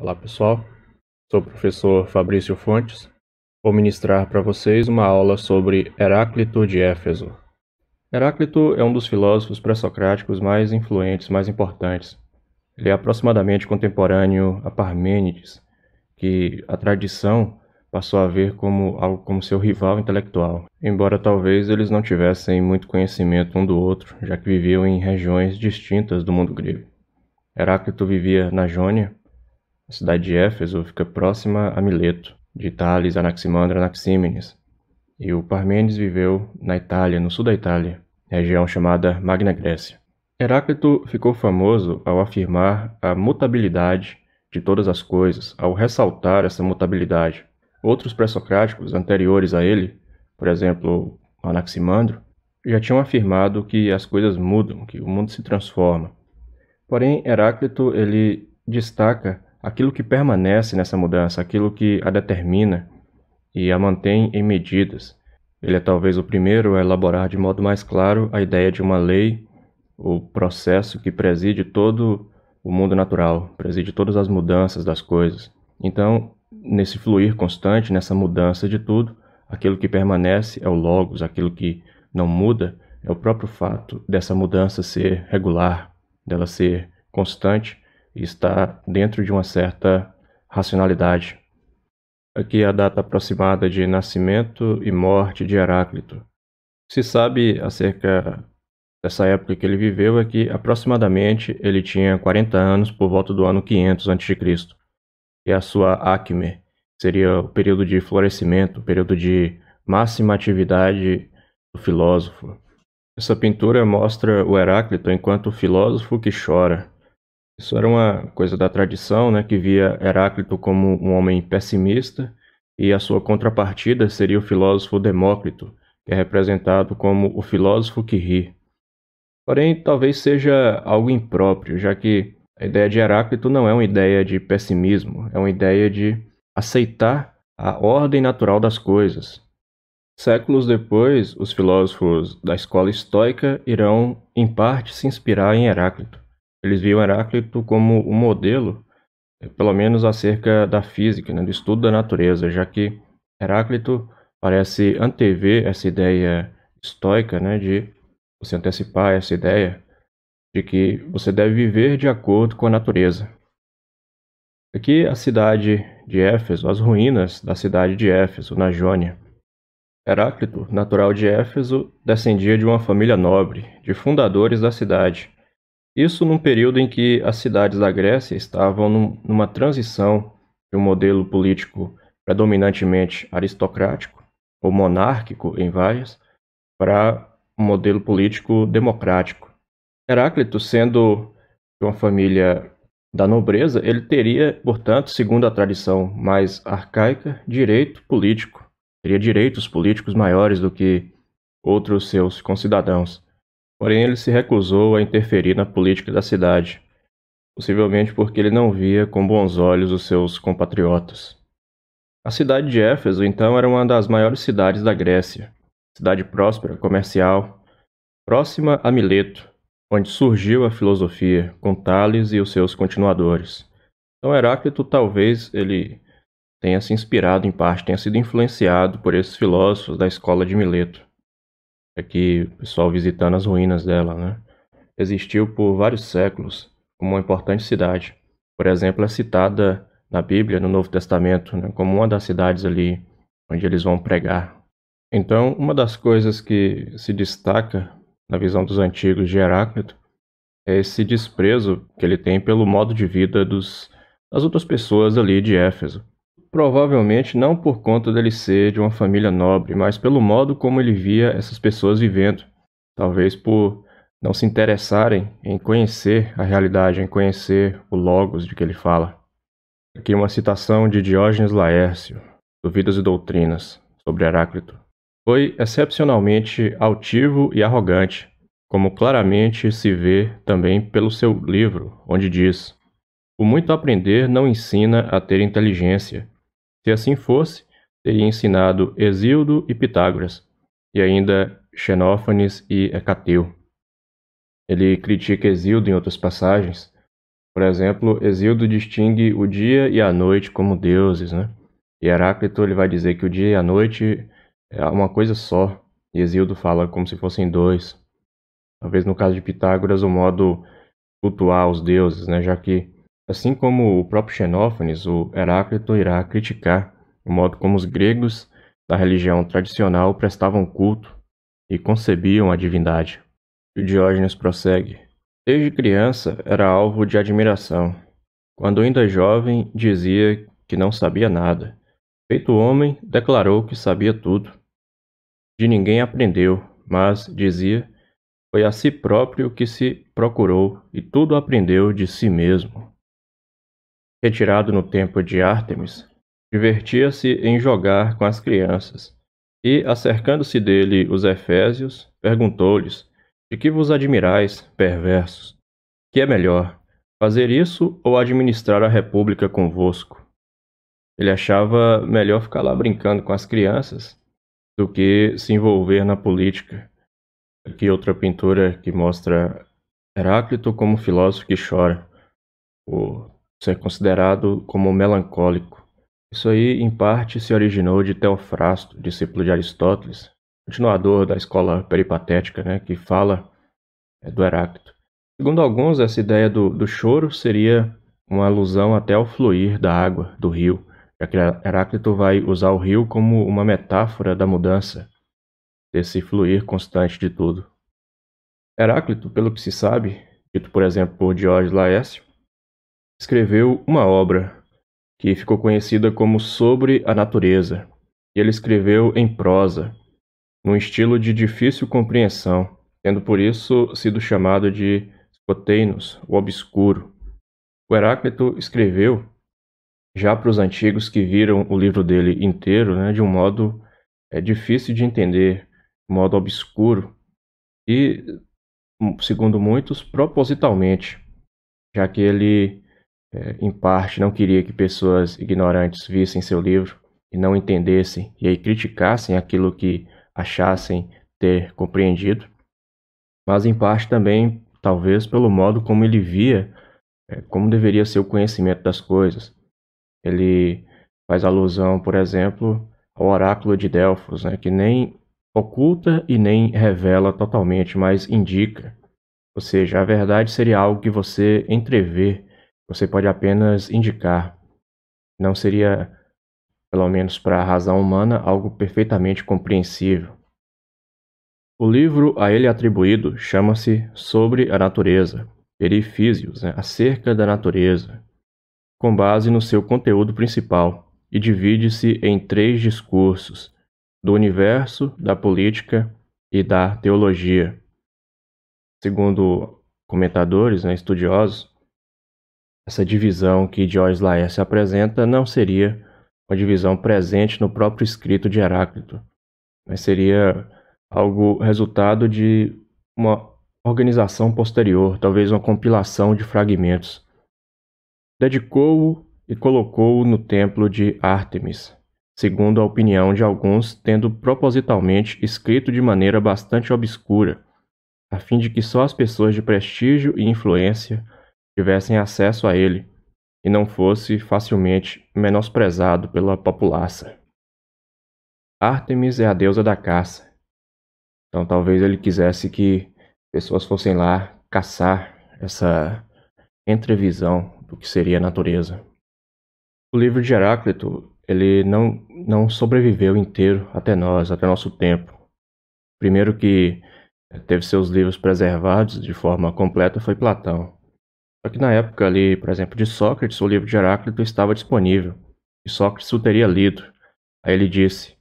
Olá pessoal, sou o professor Fabrício Fontes. Vou ministrar para vocês uma aula sobre Heráclito de Éfeso. Heráclito é um dos filósofos pré-socráticos mais influentes, mais importantes. Ele é aproximadamente contemporâneo a Parmênides, que a tradição passou a ver como algo como seu rival intelectual, embora talvez eles não tivessem muito conhecimento um do outro, já que viviam em regiões distintas do mundo grego. Heráclito vivia na Jônia, a cidade de Éfeso fica próxima a Mileto, de Tales, Anaximandro Anaxímenes. E o Parmênides viveu na Itália, no sul da Itália, região chamada Magna Grécia. Heráclito ficou famoso ao afirmar a mutabilidade de todas as coisas, ao ressaltar essa mutabilidade. Outros pré-socráticos anteriores a ele, por exemplo, Anaximandro, já tinham afirmado que as coisas mudam, que o mundo se transforma. Porém, Heráclito ele destaca aquilo que permanece nessa mudança, aquilo que a determina e a mantém em medidas. Ele é talvez o primeiro a elaborar de modo mais claro a ideia de uma lei, o processo que preside todo o mundo natural, preside todas as mudanças das coisas. Então, nesse fluir constante, nessa mudança de tudo, aquilo que permanece é o logos, aquilo que não muda é o próprio fato dessa mudança ser regular, dela ser constante está dentro de uma certa racionalidade. Aqui é a data aproximada de nascimento e morte de Heráclito. Se sabe acerca dessa época que ele viveu é que aproximadamente ele tinha 40 anos por volta do ano 500 a.C. E é a sua acme seria o período de florescimento, o período de máxima atividade do filósofo. Essa pintura mostra o Heráclito enquanto filósofo que chora, isso era uma coisa da tradição, né, que via Heráclito como um homem pessimista, e a sua contrapartida seria o filósofo Demócrito, que é representado como o filósofo que ri. Porém, talvez seja algo impróprio, já que a ideia de Heráclito não é uma ideia de pessimismo, é uma ideia de aceitar a ordem natural das coisas. Séculos depois, os filósofos da escola estoica irão, em parte, se inspirar em Heráclito eles viam Heráclito como um modelo, eh, pelo menos acerca da física, né, do estudo da natureza, já que Heráclito parece antever essa ideia estoica, né, de você antecipar essa ideia de que você deve viver de acordo com a natureza. Aqui a cidade de Éfeso, as ruínas da cidade de Éfeso, na Jônia. Heráclito, natural de Éfeso, descendia de uma família nobre, de fundadores da cidade. Isso num período em que as cidades da Grécia estavam num, numa transição de um modelo político predominantemente aristocrático ou monárquico em várias para um modelo político democrático. Heráclito, sendo de uma família da nobreza, ele teria, portanto, segundo a tradição mais arcaica, direito político. Teria direitos políticos maiores do que outros seus concidadãos. Porém, ele se recusou a interferir na política da cidade, possivelmente porque ele não via com bons olhos os seus compatriotas. A cidade de Éfeso, então, era uma das maiores cidades da Grécia, cidade próspera, comercial, próxima a Mileto, onde surgiu a filosofia com Tales e os seus continuadores. Então Heráclito talvez ele tenha se inspirado em parte, tenha sido influenciado por esses filósofos da escola de Mileto. Aqui, é o pessoal visitando as ruínas dela, né? Existiu por vários séculos como uma importante cidade. Por exemplo, é citada na Bíblia, no Novo Testamento, né, como uma das cidades ali onde eles vão pregar. Então, uma das coisas que se destaca na visão dos antigos de Heráclito é esse desprezo que ele tem pelo modo de vida dos, das outras pessoas ali de Éfeso provavelmente não por conta dele ser de uma família nobre, mas pelo modo como ele via essas pessoas vivendo. Talvez por não se interessarem em conhecer a realidade, em conhecer o Logos de que ele fala. Aqui uma citação de Diógenes Laércio, Duvidas e Doutrinas, sobre Heráclito. Foi excepcionalmente altivo e arrogante, como claramente se vê também pelo seu livro, onde diz: O muito aprender não ensina a ter inteligência, se assim fosse, teria ensinado Exildo e Pitágoras, e ainda Xenófanes e Hecateu. Ele critica Exildo em outras passagens. Por exemplo, Exildo distingue o dia e a noite como deuses, né? E Heráclito ele vai dizer que o dia e a noite é uma coisa só, e Exildo fala como se fossem dois. Talvez no caso de Pitágoras o modo cultuar os deuses, né? Já que Assim como o próprio Xenófanes, o Heráclito irá criticar o modo como os gregos da religião tradicional prestavam culto e concebiam a divindade. O Diógenes prossegue: Desde criança era alvo de admiração. Quando ainda jovem, dizia que não sabia nada. Feito homem, declarou que sabia tudo. De ninguém aprendeu, mas, dizia, foi a si próprio que se procurou e tudo aprendeu de si mesmo retirado no templo de Ártemis, divertia-se em jogar com as crianças. E, acercando-se dele os Efésios, perguntou-lhes: De que vos admirais, perversos? Que é melhor, fazer isso ou administrar a república convosco? Ele achava melhor ficar lá brincando com as crianças do que se envolver na política. Aqui outra pintura que mostra Heráclito como filósofo que chora por isso é considerado como melancólico. Isso aí, em parte, se originou de Teofrasto, discípulo de Aristóteles, continuador da escola peripatética, né, que fala é, do Heráclito. Segundo alguns, essa ideia do, do choro seria uma alusão até ao fluir da água do rio, já que Heráclito vai usar o rio como uma metáfora da mudança, desse fluir constante de tudo. Heráclito, pelo que se sabe, dito por exemplo por Diógenes Laércio, escreveu uma obra que ficou conhecida como Sobre a Natureza, e ele escreveu em prosa, num estilo de difícil compreensão, tendo por isso sido chamado de Scotenos, o Obscuro. O Heráclito escreveu, já para os antigos que viram o livro dele inteiro, né, de um modo é, difícil de entender, de um modo obscuro, e, segundo muitos, propositalmente, já que ele é, em parte, não queria que pessoas ignorantes vissem seu livro e não entendessem e aí criticassem aquilo que achassem ter compreendido, mas em parte também, talvez, pelo modo como ele via é, como deveria ser o conhecimento das coisas. Ele faz alusão, por exemplo, ao oráculo de Delfos, né, que nem oculta e nem revela totalmente, mas indica. Ou seja, a verdade seria algo que você entrever você pode apenas indicar. Não seria, pelo menos para a razão humana, algo perfeitamente compreensível. O livro a ele atribuído chama-se Sobre a Natureza, Perifísios, né? acerca da natureza, com base no seu conteúdo principal, e divide-se em três discursos: do universo, da política e da teologia. Segundo comentadores, né, estudiosos, essa divisão que Diógenes Laércio apresenta não seria uma divisão presente no próprio escrito de Heráclito, mas seria algo resultado de uma organização posterior, talvez uma compilação de fragmentos. Dedicou-o e colocou-o no templo de Ártemis, segundo a opinião de alguns, tendo propositalmente escrito de maneira bastante obscura, a fim de que só as pessoas de prestígio e influência tivessem acesso a ele e não fosse facilmente menosprezado pela populaça. Artemis é a deusa da caça. Então talvez ele quisesse que pessoas fossem lá caçar essa entrevisão do que seria a natureza. O livro de Heráclito, ele não, não sobreviveu inteiro até nós, até nosso tempo. Primeiro que teve seus livros preservados de forma completa foi Platão. Só que na época ali, por exemplo, de Sócrates, o livro de Heráclito estava disponível, e Sócrates o teria lido. Aí ele disse: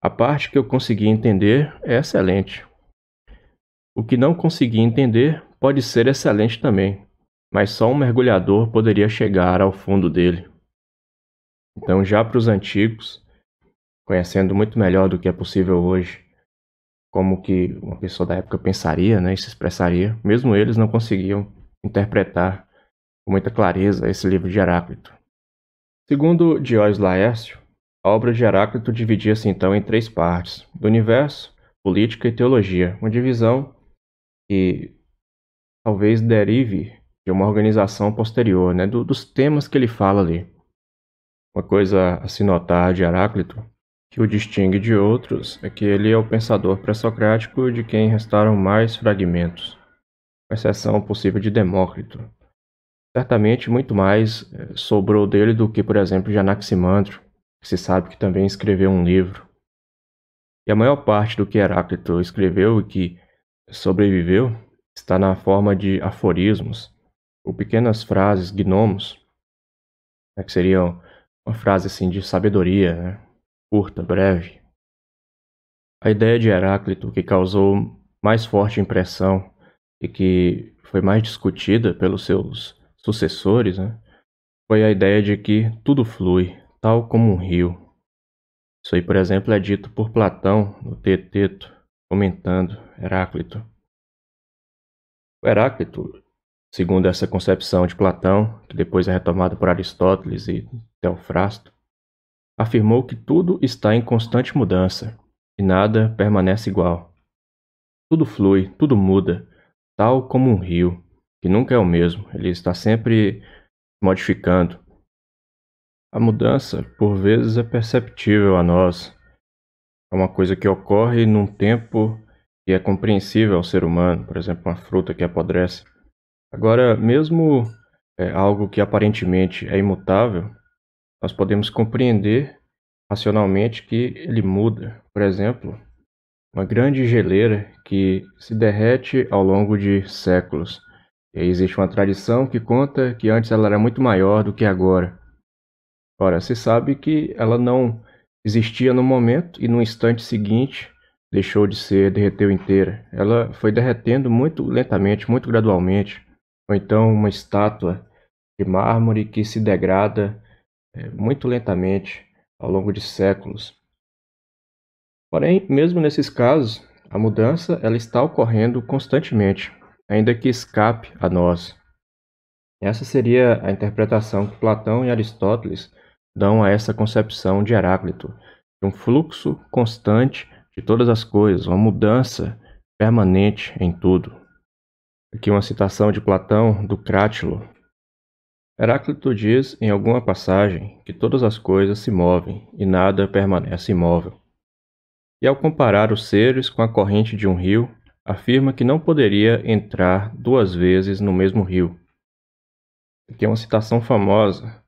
A parte que eu consegui entender é excelente. O que não consegui entender pode ser excelente também, mas só um mergulhador poderia chegar ao fundo dele. Então, já para os antigos, conhecendo muito melhor do que é possível hoje, como que uma pessoa da época pensaria né, e se expressaria, mesmo eles não conseguiam interpretar com muita clareza esse livro de Heráclito. Segundo Dióis Laércio, a obra de Heráclito dividia-se então em três partes: do universo, política e teologia, uma divisão que talvez derive de uma organização posterior, né, do, dos temas que ele fala ali. Uma coisa a se notar de Heráclito, que o distingue de outros, é que ele é o pensador pré-socrático de quem restaram mais fragmentos com exceção possível de Demócrito. Certamente muito mais eh, sobrou dele do que, por exemplo, de Anaximandro, que se sabe que também escreveu um livro. E a maior parte do que Heráclito escreveu e que sobreviveu está na forma de aforismos, ou pequenas frases, gnomos, né, que seriam uma frase assim de sabedoria, né, curta, breve. A ideia de Heráclito que causou mais forte impressão e que foi mais discutida pelos seus sucessores, né, foi a ideia de que tudo flui, tal como um rio. Isso aí, por exemplo, é dito por Platão no Teteto, comentando Heráclito. O Heráclito, segundo essa concepção de Platão, que depois é retomada por Aristóteles e Teofrasto, afirmou que tudo está em constante mudança e nada permanece igual. Tudo flui, tudo muda, tal como um rio, que nunca é o mesmo, ele está sempre modificando. A mudança, por vezes, é perceptível a nós. É uma coisa que ocorre num tempo que é compreensível ao ser humano, por exemplo, uma fruta que apodrece. Agora, mesmo é, algo que aparentemente é imutável, nós podemos compreender racionalmente que ele muda. Por exemplo, uma grande geleira que se derrete ao longo de séculos. E aí existe uma tradição que conta que antes ela era muito maior do que agora. Ora, se sabe que ela não existia no momento e no instante seguinte deixou de ser, derreteu inteira. Ela foi derretendo muito lentamente, muito gradualmente. Ou então uma estátua de mármore que se degrada é, muito lentamente ao longo de séculos. Porém, mesmo nesses casos, a mudança ela está ocorrendo constantemente, ainda que escape a nós. Essa seria a interpretação que Platão e Aristóteles dão a essa concepção de Heráclito, de um fluxo constante de todas as coisas, uma mudança permanente em tudo. Aqui uma citação de Platão do Crátilo. Heráclito diz em alguma passagem que todas as coisas se movem e nada permanece imóvel e, ao comparar os seres com a corrente de um rio, afirma que não poderia entrar duas vezes no mesmo rio. Aqui é uma citação famosa.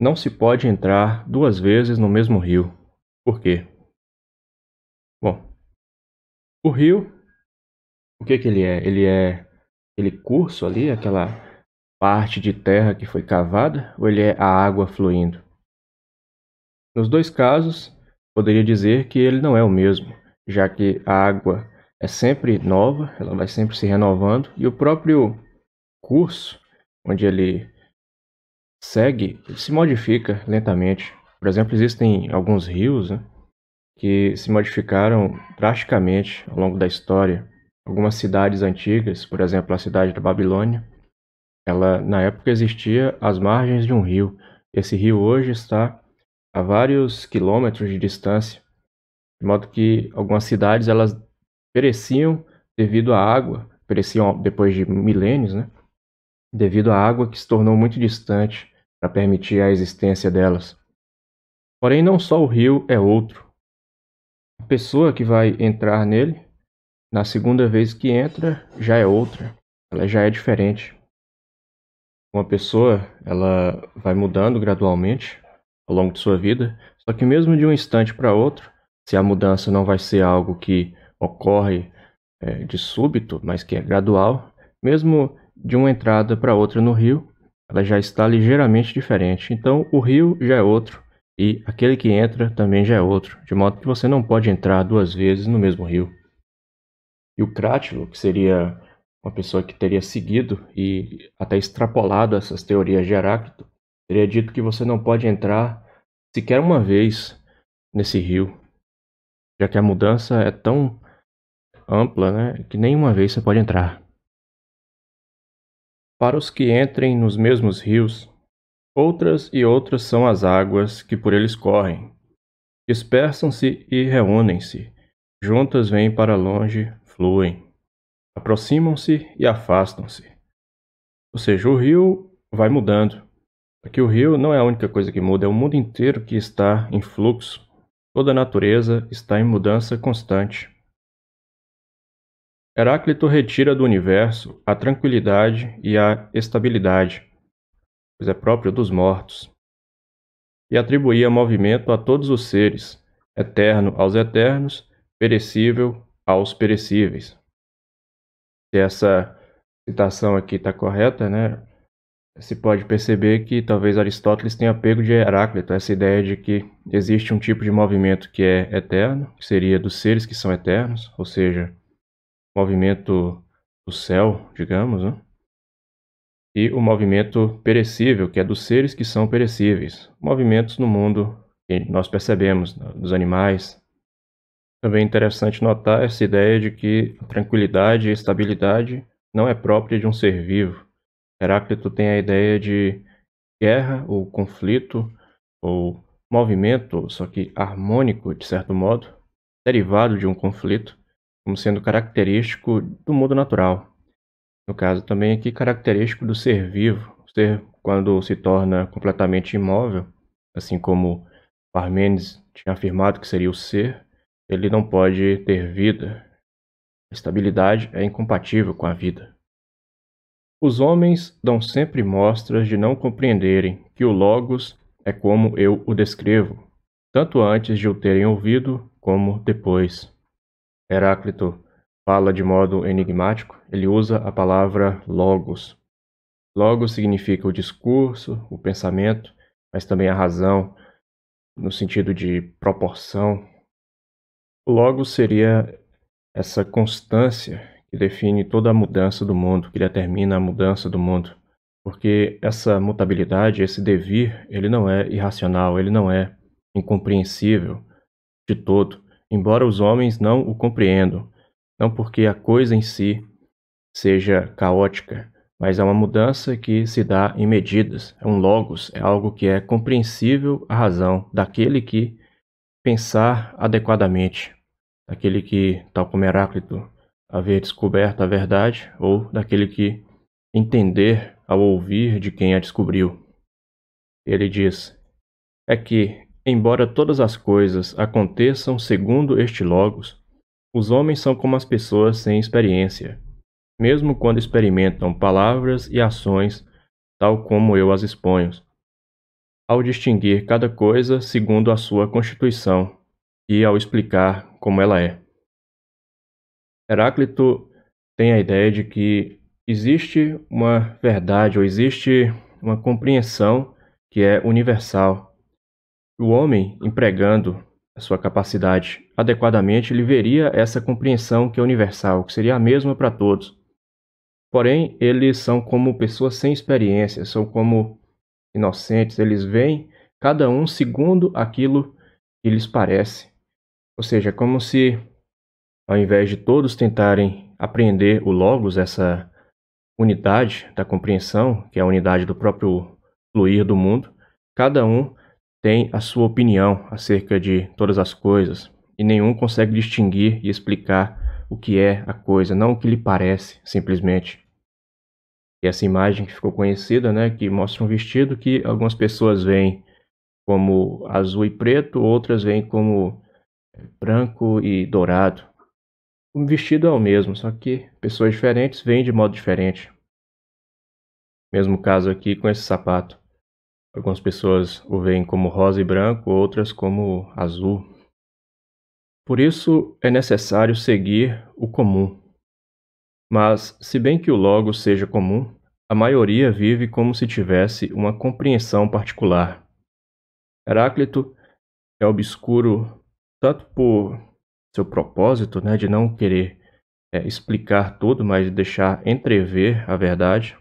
Não se pode entrar duas vezes no mesmo rio. Por quê? Bom, o rio, o que, que ele é? Ele é aquele curso ali, aquela parte de terra que foi cavada, ou ele é a água fluindo? Nos dois casos, poderia dizer que ele não é o mesmo, já que a água é sempre nova, ela vai sempre se renovando e o próprio curso onde ele segue ele se modifica lentamente. Por exemplo, existem alguns rios né, que se modificaram drasticamente ao longo da história. Algumas cidades antigas, por exemplo, a cidade da Babilônia, ela na época existia às margens de um rio. Esse rio hoje está a vários quilômetros de distância, de modo que algumas cidades elas pereciam devido à água, pereciam depois de milênios, né? Devido à água que se tornou muito distante para permitir a existência delas. Porém, não só o rio é outro. A pessoa que vai entrar nele, na segunda vez que entra, já é outra. Ela já é diferente. Uma pessoa, ela vai mudando gradualmente ao longo de sua vida, só que mesmo de um instante para outro, se a mudança não vai ser algo que ocorre é, de súbito, mas que é gradual, mesmo de uma entrada para outra no rio, ela já está ligeiramente diferente. Então, o rio já é outro e aquele que entra também já é outro, de modo que você não pode entrar duas vezes no mesmo rio. E o Crátilo, que seria uma pessoa que teria seguido e até extrapolado essas teorias de Heráclito, Teria dito que você não pode entrar sequer uma vez nesse rio, já que a mudança é tão ampla né, que nenhuma vez você pode entrar. Para os que entrem nos mesmos rios, outras e outras são as águas que por eles correm. Dispersam-se e reúnem-se, juntas vêm para longe, fluem, aproximam-se e afastam-se. Ou seja, o rio vai mudando é que o rio não é a única coisa que muda, é o mundo inteiro que está em fluxo. Toda a natureza está em mudança constante. Heráclito retira do universo a tranquilidade e a estabilidade, pois é próprio dos mortos, e atribuía movimento a todos os seres, eterno aos eternos, perecível aos perecíveis. Se essa citação aqui está correta, né? se pode perceber que talvez Aristóteles tenha pego de Heráclito essa ideia de que existe um tipo de movimento que é eterno, que seria dos seres que são eternos, ou seja, movimento do céu, digamos, né? e o movimento perecível, que é dos seres que são perecíveis. Movimentos no mundo que nós percebemos, né, dos animais. Também é interessante notar essa ideia de que a tranquilidade e a estabilidade não é própria de um ser vivo Heráclito tem a ideia de guerra ou conflito ou movimento, só que harmônico de certo modo, derivado de um conflito, como sendo característico do mundo natural. No caso também aqui característico do ser vivo, o ser quando se torna completamente imóvel, assim como Parmênides tinha afirmado que seria o ser, ele não pode ter vida. A estabilidade é incompatível com a vida. Os homens dão sempre mostras de não compreenderem que o Logos é como eu o descrevo, tanto antes de o terem ouvido como depois. Heráclito fala de modo enigmático, ele usa a palavra logos. Logos significa o discurso, o pensamento, mas também a razão, no sentido de proporção. Logos seria essa constância que define toda a mudança do mundo, que determina a mudança do mundo. Porque essa mutabilidade, esse devir, ele não é irracional, ele não é incompreensível de todo, embora os homens não o compreendam. Não porque a coisa em si seja caótica, mas é uma mudança que se dá em medidas. É um logos, é algo que é compreensível à razão daquele que pensar adequadamente, daquele que, tal como Heráclito haver descoberto a verdade, ou daquele que entender ao ouvir de quem a descobriu. Ele diz: É que, embora todas as coisas aconteçam segundo este Logos, os homens são como as pessoas sem experiência, mesmo quando experimentam palavras e ações tal como eu as exponho, ao distinguir cada coisa segundo a sua constituição e ao explicar como ela é. Heráclito tem a ideia de que existe uma verdade ou existe uma compreensão que é universal. O homem, empregando a sua capacidade adequadamente, ele veria essa compreensão que é universal, que seria a mesma para todos. Porém, eles são como pessoas sem experiência, são como inocentes, eles veem cada um segundo aquilo que lhes parece. Ou seja, é como se ao invés de todos tentarem aprender o Logos, essa unidade da compreensão, que é a unidade do próprio fluir do mundo, cada um tem a sua opinião acerca de todas as coisas e nenhum consegue distinguir e explicar o que é a coisa, não o que lhe parece, simplesmente. E essa imagem que ficou conhecida, né, que mostra um vestido que algumas pessoas veem como azul e preto, outras veem como branco e dourado. O vestido é o mesmo, só que pessoas diferentes veem de modo diferente. Mesmo caso aqui com esse sapato. Algumas pessoas o veem como rosa e branco, outras como azul. Por isso é necessário seguir o comum. Mas, se bem que o logo seja comum, a maioria vive como se tivesse uma compreensão particular. Heráclito é obscuro tanto por seu propósito, né, de não querer é, explicar tudo, mas deixar entrever a verdade,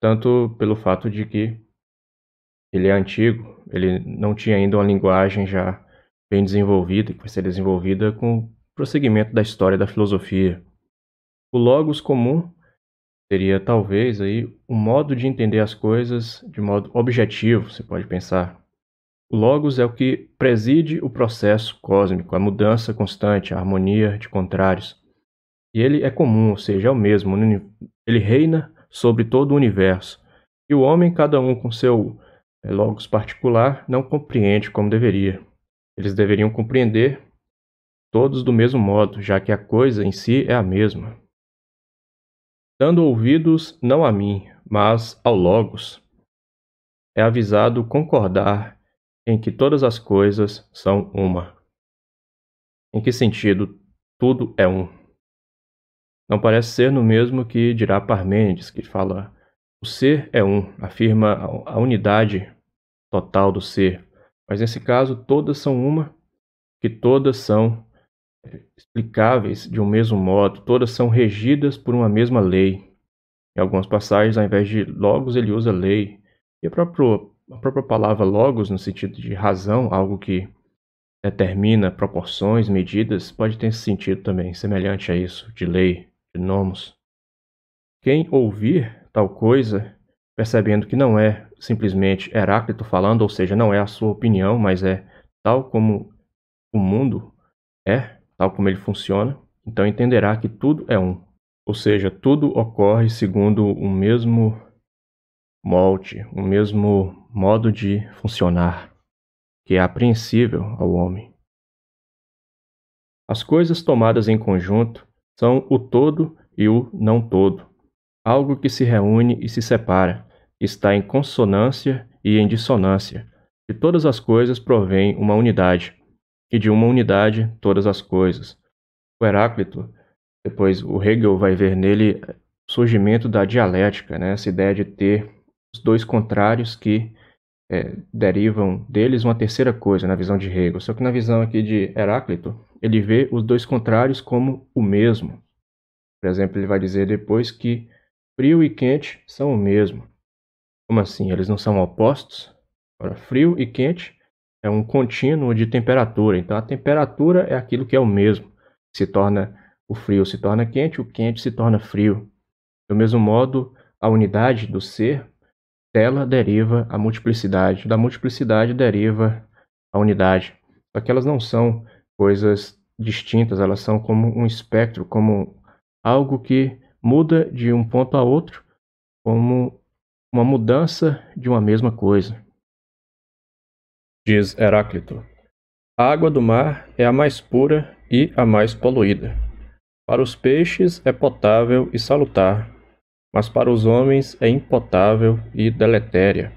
tanto pelo fato de que ele é antigo, ele não tinha ainda uma linguagem já bem desenvolvida, que vai ser desenvolvida com o prosseguimento da história da filosofia. O logos comum seria talvez aí um modo de entender as coisas de modo objetivo, você pode pensar. O logos é o que preside o processo cósmico, a mudança constante, a harmonia de contrários. E ele é comum, ou seja, é o mesmo. Ele reina sobre todo o universo. E o homem, cada um com seu eh, logos particular, não compreende como deveria. Eles deveriam compreender todos do mesmo modo, já que a coisa em si é a mesma. Dando ouvidos não a mim, mas ao logos, é avisado concordar em que todas as coisas são uma. Em que sentido tudo é um? Não parece ser no mesmo que dirá Parmênides, que fala: o ser é um, afirma a unidade total do ser. Mas nesse caso, todas são uma, que todas são eh, explicáveis de um mesmo modo, todas são regidas por uma mesma lei. Em algumas passagens, ao invés de logos, ele usa lei. E o próprio a própria palavra logos, no sentido de razão, algo que determina proporções, medidas, pode ter esse sentido também, semelhante a isso, de lei, de nomos. Quem ouvir tal coisa, percebendo que não é simplesmente Heráclito falando, ou seja, não é a sua opinião, mas é tal como o mundo é, tal como ele funciona, então entenderá que tudo é um. Ou seja, tudo ocorre segundo o mesmo molde, o mesmo modo de funcionar, que é apreensível ao homem. As coisas tomadas em conjunto são o todo e o não todo, algo que se reúne e se separa, está em consonância e em dissonância. De todas as coisas provém uma unidade, e de uma unidade todas as coisas. O Heráclito, depois o Hegel vai ver nele o surgimento da dialética, né? essa ideia de ter os dois contrários que é, derivam deles uma terceira coisa na visão de Hegel. Só que na visão aqui de Heráclito, ele vê os dois contrários como o mesmo. Por exemplo, ele vai dizer depois que frio e quente são o mesmo. Como assim? Eles não são opostos? Ora, frio e quente é um contínuo de temperatura. Então, a temperatura é aquilo que é o mesmo. Se torna o frio se torna quente, o quente se torna frio. Do mesmo modo, a unidade do ser tela deriva a multiplicidade, da multiplicidade deriva a unidade. Só que elas não são coisas distintas, elas são como um espectro, como algo que muda de um ponto a outro, como uma mudança de uma mesma coisa. Diz Heráclito: A água do mar é a mais pura e a mais poluída. Para os peixes é potável e salutar, mas para os homens é impotável e deletéria.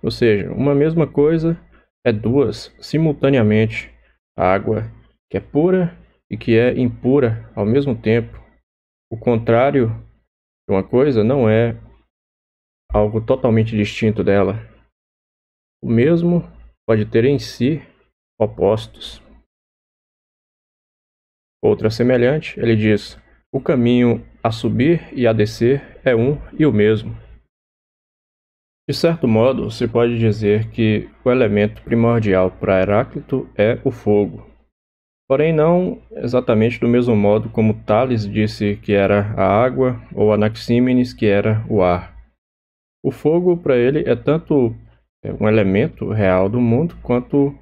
Ou seja, uma mesma coisa é duas simultaneamente: a água, que é pura e que é impura ao mesmo tempo. O contrário de uma coisa não é algo totalmente distinto dela. O mesmo pode ter em si opostos. Outra semelhante, ele diz: o caminho a subir e a descer é um e o mesmo. De certo modo, se pode dizer que o elemento primordial para Heráclito é o fogo. Porém, não exatamente do mesmo modo como Tales disse que era a água ou Anaxímenes que era o ar. O fogo, para ele, é tanto é, um elemento real do mundo quanto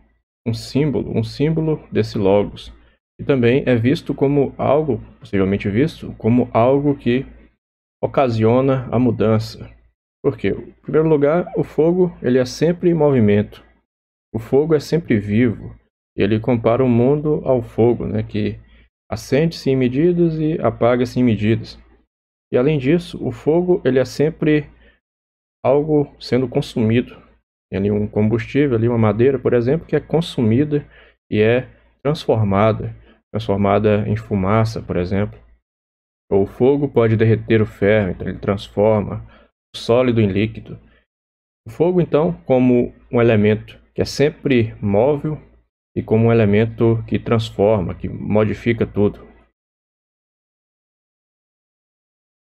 um símbolo, um símbolo desse Logos. E também é visto como algo, possivelmente visto, como algo que ocasiona a mudança. Porque, em primeiro lugar, o fogo ele é sempre em movimento. O fogo é sempre vivo. Ele compara o mundo ao fogo, né, que acende-se em medidas e apaga-se em medidas. E além disso, o fogo ele é sempre algo sendo consumido. Ele é um combustível, ali uma madeira, por exemplo, que é consumida e é transformada, transformada em fumaça, por exemplo. O fogo pode derreter o ferro, então ele transforma o sólido em líquido. O fogo, então, como um elemento que é sempre móvel e como um elemento que transforma, que modifica tudo.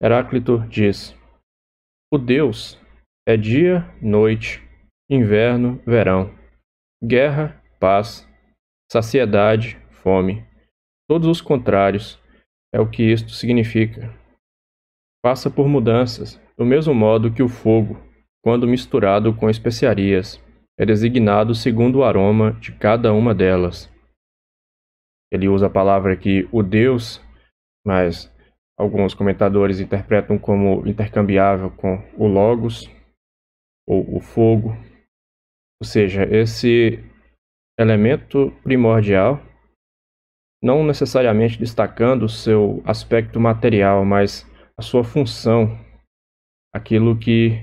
Heráclito diz: O Deus é dia, noite, inverno, verão, guerra, paz, saciedade, fome, todos os contrários é o que isto significa. Passa por mudanças, do mesmo modo que o fogo, quando misturado com especiarias, é designado segundo o aroma de cada uma delas. Ele usa a palavra aqui o Deus, mas alguns comentadores interpretam como intercambiável com o Logos ou o fogo. Ou seja, esse elemento primordial não necessariamente destacando o seu aspecto material, mas a sua função, aquilo que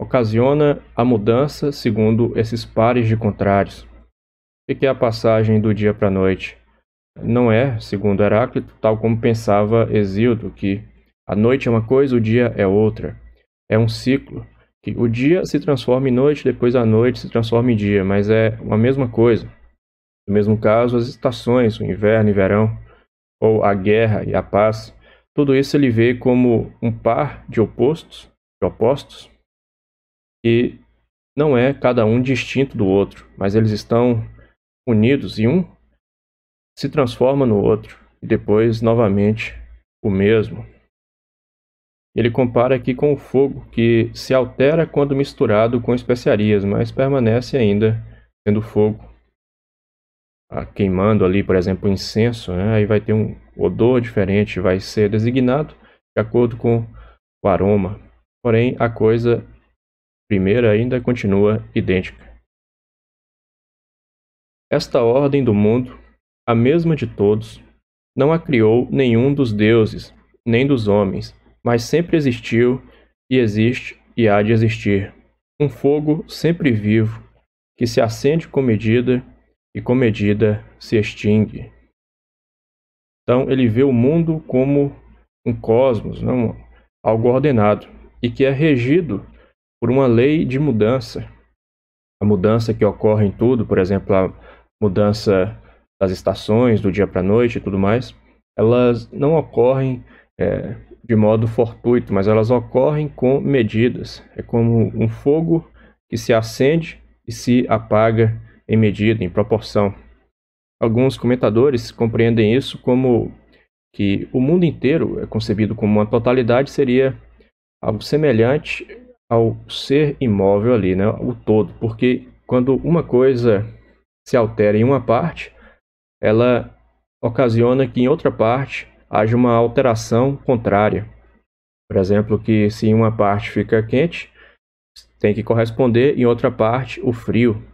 ocasiona a mudança segundo esses pares de contrários. O que é a passagem do dia para a noite? Não é, segundo Heráclito, tal como pensava Exildo, que a noite é uma coisa, o dia é outra. É um ciclo, que o dia se transforma em noite, depois a noite se transforma em dia, mas é uma mesma coisa. No mesmo caso, as estações, o inverno e verão, ou a guerra e a paz, tudo isso ele vê como um par de opostos, de opostos, e não é cada um distinto do outro, mas eles estão unidos e um se transforma no outro e depois novamente o mesmo. Ele compara aqui com o fogo, que se altera quando misturado com especiarias, mas permanece ainda sendo fogo. Ah, queimando ali, por exemplo, incenso, né? aí vai ter um odor diferente, vai ser designado de acordo com o aroma. Porém, a coisa primeira ainda continua idêntica. Esta ordem do mundo, a mesma de todos, não a criou nenhum dos deuses, nem dos homens, mas sempre existiu e existe e há de existir. Um fogo sempre vivo, que se acende com medida e comedida se extingue. Então ele vê o mundo como um cosmos, não algo ordenado e que é regido por uma lei de mudança. A mudança que ocorre em tudo, por exemplo, a mudança das estações, do dia para a noite e tudo mais, elas não ocorrem é, de modo fortuito, mas elas ocorrem com medidas. É como um fogo que se acende e se apaga em medida, em proporção. Alguns comentadores compreendem isso como que o mundo inteiro é concebido como uma totalidade seria algo semelhante ao ser imóvel ali, né? o todo, porque quando uma coisa se altera em uma parte, ela ocasiona que em outra parte haja uma alteração contrária. Por exemplo, que se uma parte fica quente, tem que corresponder em outra parte o frio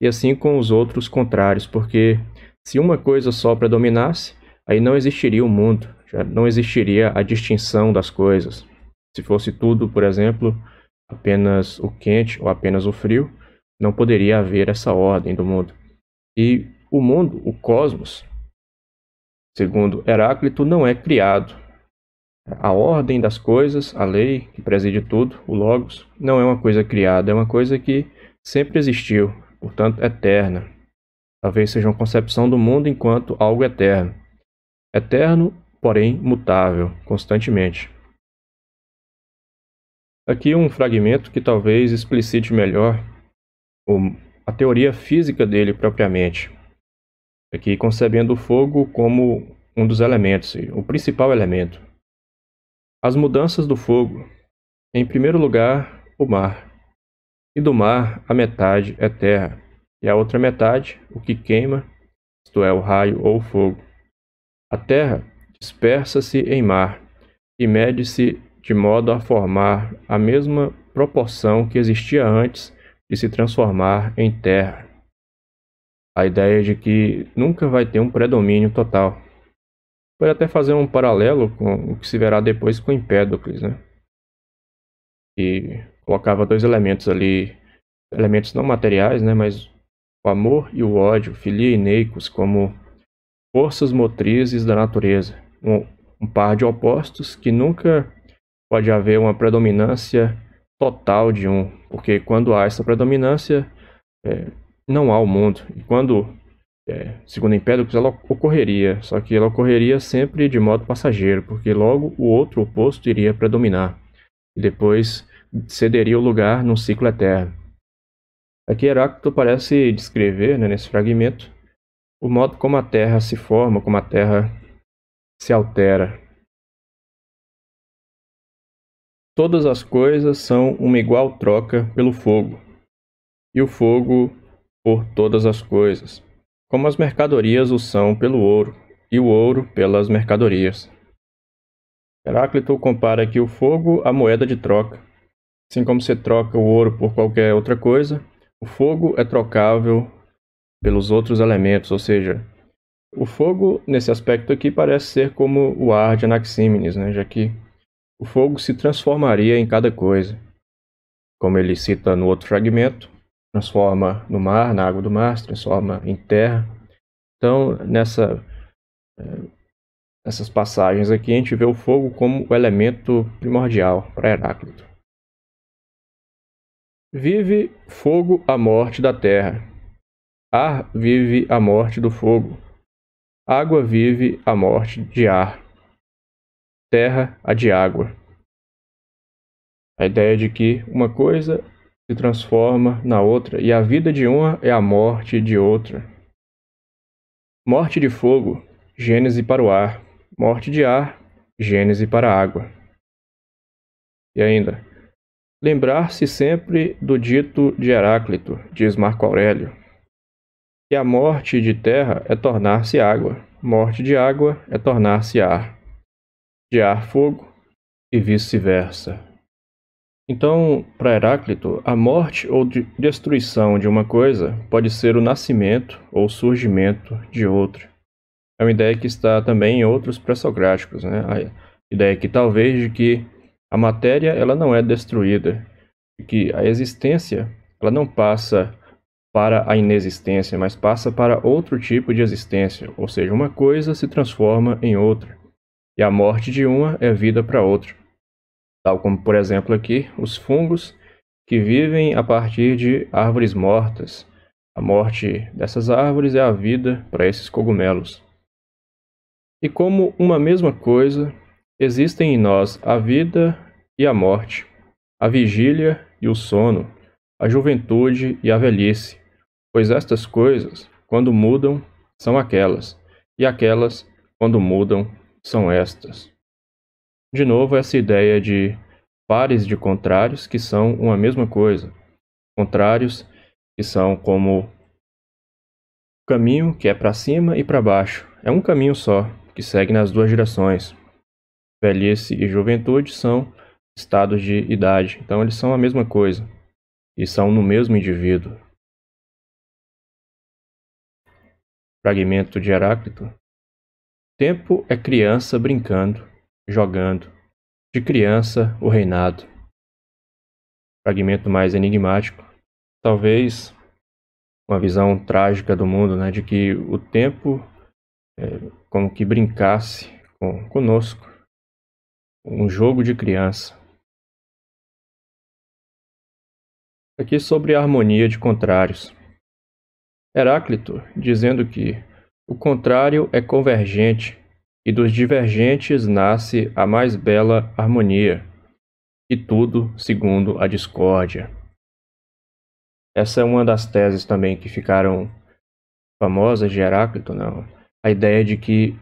e assim com os outros contrários, porque se uma coisa só predominasse, aí não existiria o mundo, já não existiria a distinção das coisas. Se fosse tudo, por exemplo, apenas o quente ou apenas o frio, não poderia haver essa ordem do mundo. E o mundo, o cosmos, segundo Heráclito, não é criado. A ordem das coisas, a lei que preside tudo, o Logos, não é uma coisa criada, é uma coisa que sempre existiu, portanto, eterna. Talvez seja uma concepção do mundo enquanto algo eterno. Eterno, porém mutável, constantemente. Aqui um fragmento que talvez explicite melhor a teoria física dele propriamente. Aqui concebendo o fogo como um dos elementos, o principal elemento. As mudanças do fogo. Em primeiro lugar, o mar. E do mar, a metade é terra, e a outra metade, o que queima, isto é, o raio ou o fogo. A terra dispersa-se em mar, e mede-se de modo a formar a mesma proporção que existia antes de se transformar em terra. A ideia é de que nunca vai ter um predomínio total. Pode até fazer um paralelo com o que se verá depois com Empédocles, né? E colocava dois elementos ali, elementos não materiais, né, mas o amor e o ódio, filia como forças motrizes da natureza, um, um par de opostos que nunca pode haver uma predominância total de um, porque quando há essa predominância, é, não há o mundo. E quando, é, segundo Empédocles, ela ocorreria, só que ela ocorreria sempre de modo passageiro, porque logo o outro oposto iria predominar. E depois cederia o lugar num ciclo eterno. Aqui Heráclito parece descrever, né, nesse fragmento, o modo como a Terra se forma, como a Terra se altera. Todas as coisas são uma igual troca pelo fogo, e o fogo por todas as coisas, como as mercadorias o são pelo ouro, e o ouro pelas mercadorias. Heráclito compara aqui o fogo à moeda de troca, Assim como você troca o ouro por qualquer outra coisa, o fogo é trocável pelos outros elementos, ou seja, o fogo, nesse aspecto aqui, parece ser como o ar de Anaxímenes, né? já que o fogo se transformaria em cada coisa. Como ele cita no outro fragmento, transforma no mar, na água do mar, se transforma em terra. Então, nessa, eh, nessas passagens aqui, a gente vê o fogo como o elemento primordial para Heráclito. Vive fogo a morte da terra. Ar vive a morte do fogo. Água vive a morte de ar. Terra a de água. A ideia de que uma coisa se transforma na outra e a vida de uma é a morte de outra. Morte de fogo, gênese para o ar. Morte de ar, gênese para a água. E ainda, Lembrar-se sempre do dito de Heráclito, diz Marco Aurélio, que a morte de terra é tornar-se água, morte de água é tornar-se ar, de ar fogo e vice-versa. Então, para Heráclito, a morte ou de destruição de uma coisa pode ser o nascimento ou surgimento de outra. É uma ideia que está também em outros pré-socráticos, né? A ideia que talvez de que a matéria ela não é destruída, e que a existência ela não passa para a inexistência, mas passa para outro tipo de existência, ou seja, uma coisa se transforma em outra, e a morte de uma é vida para outra. Tal como, por exemplo, aqui, os fungos que vivem a partir de árvores mortas. A morte dessas árvores é a vida para esses cogumelos. E como uma mesma coisa, Existem em nós a vida e a morte, a vigília e o sono, a juventude e a velhice, pois estas coisas, quando mudam, são aquelas, e aquelas, quando mudam, são estas. De novo, essa ideia de pares de contrários que são uma mesma coisa. Contrários que são como caminho que é para cima e para baixo. É um caminho só, que segue nas duas direções velhice e juventude são estados de idade. Então, eles são a mesma coisa e são no mesmo indivíduo. Fragmento de Heráclito. Tempo é criança brincando, jogando. De criança, o reinado. Fragmento mais enigmático. Talvez uma visão trágica do mundo, né? De que o tempo é, como que brincasse com, conosco. Um jogo de criança. Aqui sobre a harmonia de contrários. Heráclito, dizendo que o contrário é convergente e dos divergentes nasce a mais bela harmonia, e tudo segundo a discórdia. Essa é uma das teses também que ficaram famosas de Heráclito, não? A ideia de que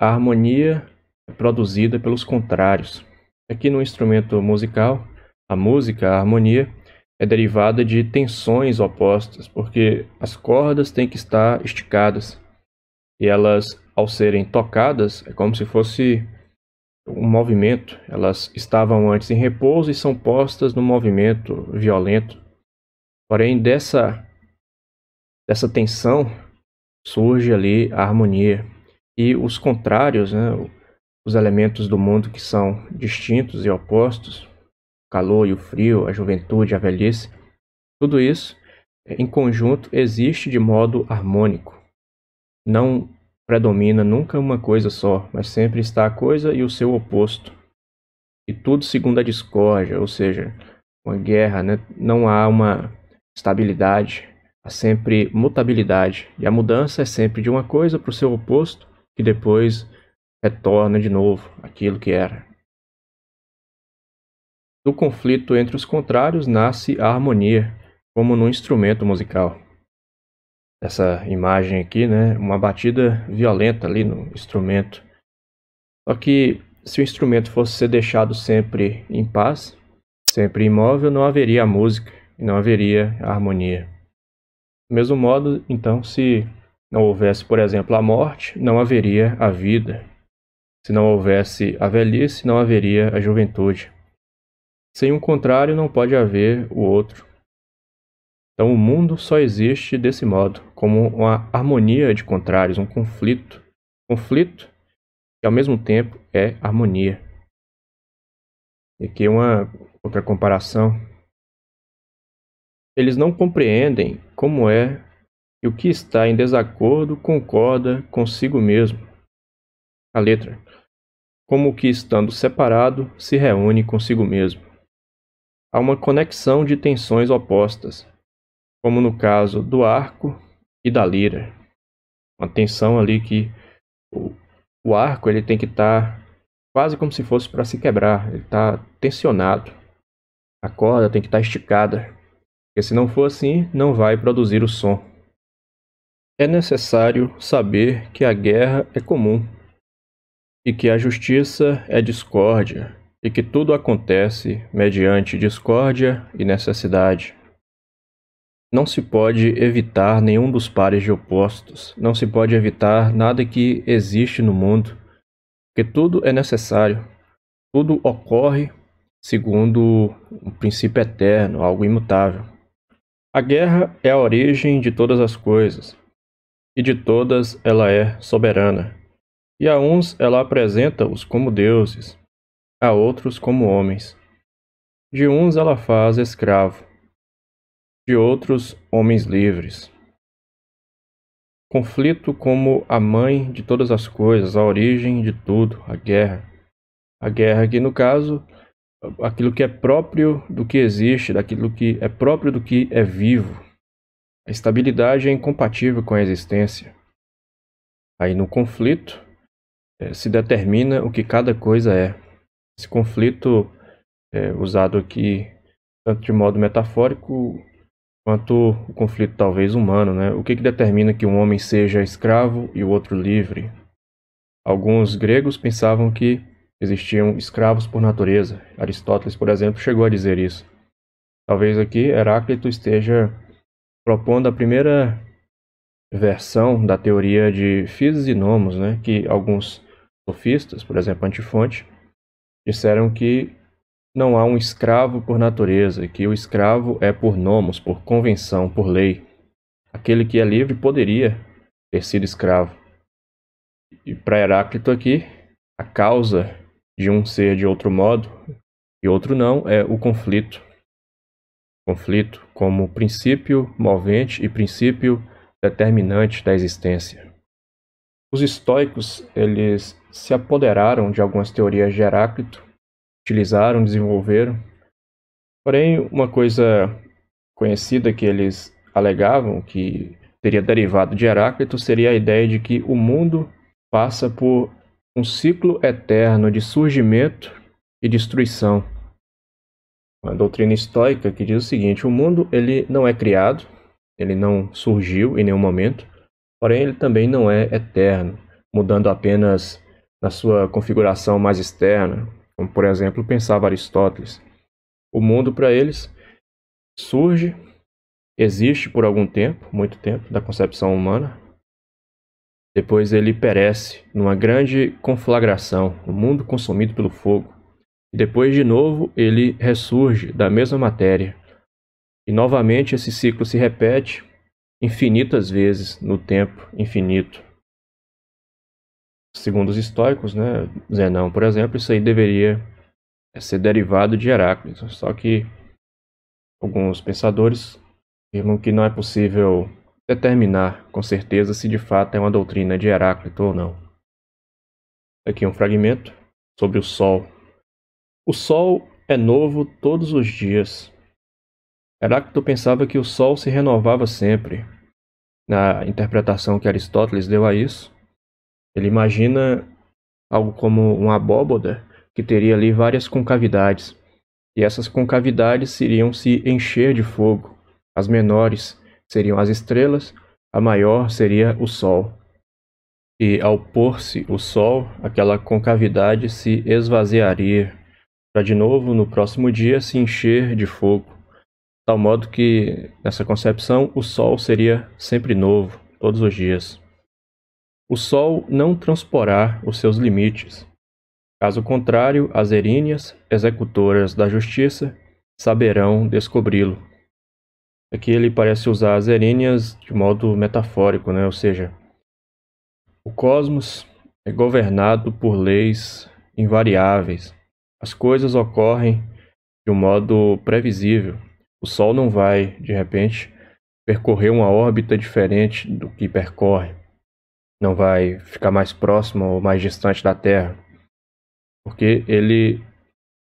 a harmonia é produzida pelos contrários. Aqui no instrumento musical, a música, a harmonia, é derivada de tensões opostas, porque as cordas têm que estar esticadas. E elas, ao serem tocadas, é como se fosse um movimento. Elas estavam antes em repouso e são postas no movimento violento. Porém, dessa, dessa tensão surge ali a harmonia. E os contrários, né, os elementos do mundo que são distintos e opostos, o calor e o frio, a juventude, a velhice, tudo isso eh, em conjunto existe de modo harmônico. Não predomina nunca uma coisa só, mas sempre está a coisa e o seu oposto. E tudo segundo a discórdia, ou seja, uma guerra, né? não há uma estabilidade, há sempre mutabilidade. E a mudança é sempre de uma coisa para o seu oposto, que depois retorna de novo aquilo que era. Do conflito entre os contrários nasce a harmonia, como num instrumento musical. Essa imagem aqui, né, uma batida violenta ali no instrumento. Só que se o instrumento fosse ser deixado sempre em paz, sempre imóvel, não haveria a música e não haveria a harmonia. Do mesmo modo, então, se não houvesse, por exemplo, a morte, não haveria a vida, se não houvesse a velhice, não haveria a juventude. Sem um contrário, não pode haver o outro. Então, o mundo só existe desse modo, como uma harmonia de contrários, um conflito. Conflito que, ao mesmo tempo, é harmonia. E aqui uma outra comparação. Eles não compreendem como é que o que está em desacordo concorda consigo mesmo. A letra como que estando separado se reúne consigo mesmo. Há uma conexão de tensões opostas, como no caso do arco e da lira. Uma tensão ali que o, o arco ele tem que estar tá quase como se fosse para se quebrar, ele está tensionado. A corda tem que estar tá esticada, porque se não for assim, não vai produzir o som. É necessário saber que a guerra é comum e que a justiça é discórdia, e que tudo acontece mediante discórdia e necessidade. Não se pode evitar nenhum dos pares de opostos, não se pode evitar nada que existe no mundo, porque tudo é necessário, tudo ocorre segundo um princípio eterno, algo imutável. A guerra é a origem de todas as coisas, e de todas ela é soberana. E a uns ela apresenta-os como deuses, a outros como homens. De uns ela faz escravo, de outros homens livres. Conflito como a mãe de todas as coisas, a origem de tudo, a guerra. A guerra que no caso aquilo que é próprio do que existe, daquilo que é próprio do que é vivo. A estabilidade é incompatível com a existência. Aí no conflito, é, se determina o que cada coisa é. Esse conflito é, usado aqui tanto de modo metafórico quanto o conflito talvez humano, né? O que, que determina que um homem seja escravo e o outro livre? Alguns gregos pensavam que existiam escravos por natureza. Aristóteles, por exemplo, chegou a dizer isso. Talvez aqui Heráclito esteja propondo a primeira versão da teoria de Physis e Nomos, né, que alguns sofistas, por exemplo, Antifonte, disseram que não há um escravo por natureza, que o escravo é por nomos, por convenção, por lei. Aquele que é livre poderia ter sido escravo. E para Heráclito aqui, a causa de um ser de outro modo e outro não é o conflito. Conflito como princípio movente e princípio determinante da existência. Os estoicos, eles se apoderaram de algumas teorias de Heráclito, utilizaram, desenvolveram. Porém, uma coisa conhecida que eles alegavam que teria derivado de Heráclito seria a ideia de que o mundo passa por um ciclo eterno de surgimento e destruição. Uma doutrina estoica que diz o seguinte: o mundo ele não é criado, ele não surgiu em nenhum momento, porém ele também não é eterno, mudando apenas na sua configuração mais externa, como por exemplo pensava Aristóteles. O mundo para eles surge, existe por algum tempo, muito tempo, da concepção humana. Depois ele perece numa grande conflagração, o um mundo consumido pelo fogo. E depois de novo ele ressurge da mesma matéria. E novamente esse ciclo se repete infinitas vezes no tempo infinito. Segundo os estoicos, né, Zenão, por exemplo, isso aí deveria é, ser derivado de Heráclito. Só que alguns pensadores afirmam que não é possível determinar com certeza se de fato é uma doutrina de Heráclito ou não. Aqui um fragmento sobre o Sol. O Sol é novo todos os dias. Heráclito pensava que o Sol se renovava sempre. Na interpretação que Aristóteles deu a isso, ele imagina algo como uma abóboda que teria ali várias concavidades, e essas concavidades iriam se encher de fogo. As menores seriam as estrelas, a maior seria o Sol. E ao pôr-se o Sol, aquela concavidade se esvaziaria, para de novo no próximo dia se encher de fogo tal modo que, nessa concepção, o Sol seria sempre novo, todos os dias. O Sol não transporá os seus limites. Caso contrário, as eríneas, executoras da justiça, saberão descobri-lo. Aqui ele parece usar as eríneas de modo metafórico, né? ou seja, o cosmos é governado por leis invariáveis. As coisas ocorrem de um modo previsível. O Sol não vai, de repente, percorrer uma órbita diferente do que percorre não vai ficar mais próximo ou mais distante da Terra, porque ele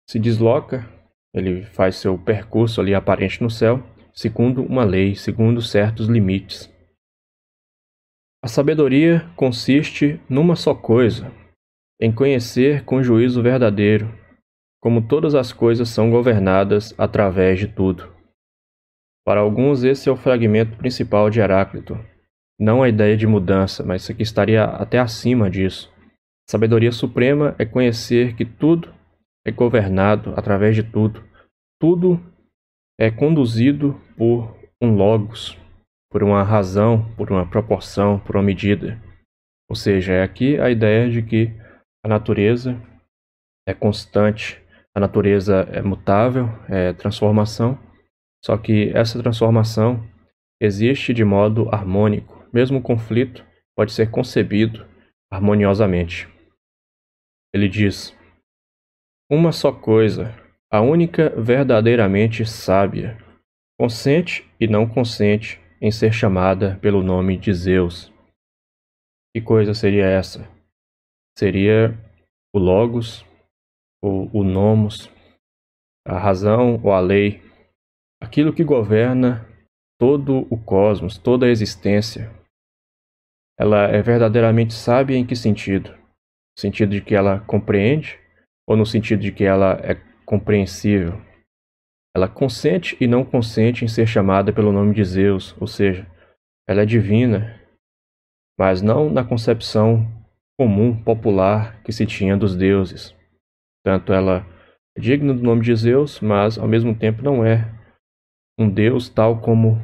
se desloca, ele faz seu percurso ali aparente no céu, segundo uma lei, segundo certos limites. A sabedoria consiste numa só coisa, em conhecer com juízo verdadeiro, como todas as coisas são governadas através de tudo. Para alguns, esse é o fragmento principal de Heráclito, não a ideia de mudança, mas isso aqui estaria até acima disso. Sabedoria suprema é conhecer que tudo é governado através de tudo. Tudo é conduzido por um logos, por uma razão, por uma proporção, por uma medida. Ou seja, é aqui a ideia de que a natureza é constante, a natureza é mutável, é transformação, só que essa transformação existe de modo harmônico mesmo conflito pode ser concebido harmoniosamente. Ele diz: Uma só coisa, a única verdadeiramente sábia, consente e não consente em ser chamada pelo nome de Zeus. Que coisa seria essa? Seria o Logos, ou o Nomos, a razão ou a lei, aquilo que governa todo o cosmos, toda a existência, ela é verdadeiramente sábia em que sentido? No sentido de que ela compreende ou no sentido de que ela é compreensível? Ela consente e não consente em ser chamada pelo nome de Zeus, ou seja, ela é divina, mas não na concepção comum, popular que se tinha dos deuses. Tanto ela é digna do nome de Zeus, mas ao mesmo tempo não é um deus tal como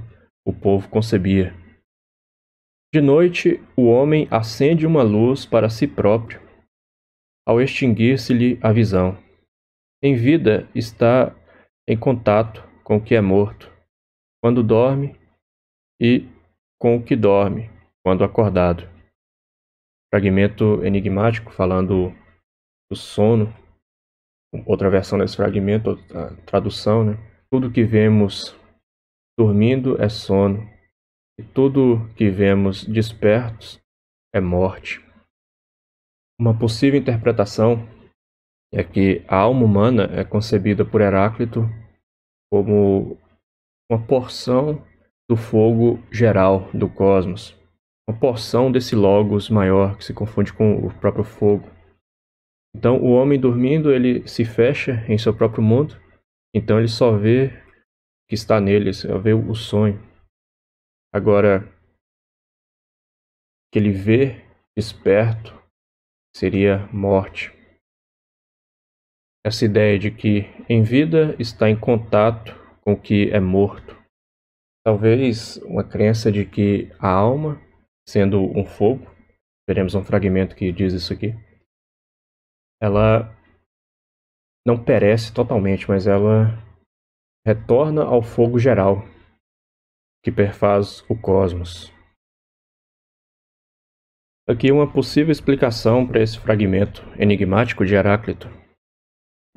o povo concebia. De noite, o homem acende uma luz para si próprio, ao extinguir-se-lhe a visão. Em vida está em contato com o que é morto, quando dorme, e com o que dorme, quando acordado. Fragmento enigmático falando do sono. Outra versão desse fragmento, tradução, né? Tudo que vemos dormindo é sono, e tudo que vemos despertos é morte. Uma possível interpretação é que a alma humana é concebida por Heráclito como uma porção do fogo geral do cosmos, uma porção desse logos maior que se confunde com o próprio fogo. Então, o homem dormindo, ele se fecha em seu próprio mundo, então ele só vê o que está nele, só vê o sonho. Agora, que ele vê esperto seria morte. Essa ideia de que em vida está em contato com o que é morto. Talvez uma crença de que a alma, sendo um fogo, veremos um fragmento que diz isso aqui, ela não perece totalmente, mas ela retorna ao fogo geral, que perfaz o cosmos. Aqui uma possível explicação para esse fragmento enigmático de Heráclito,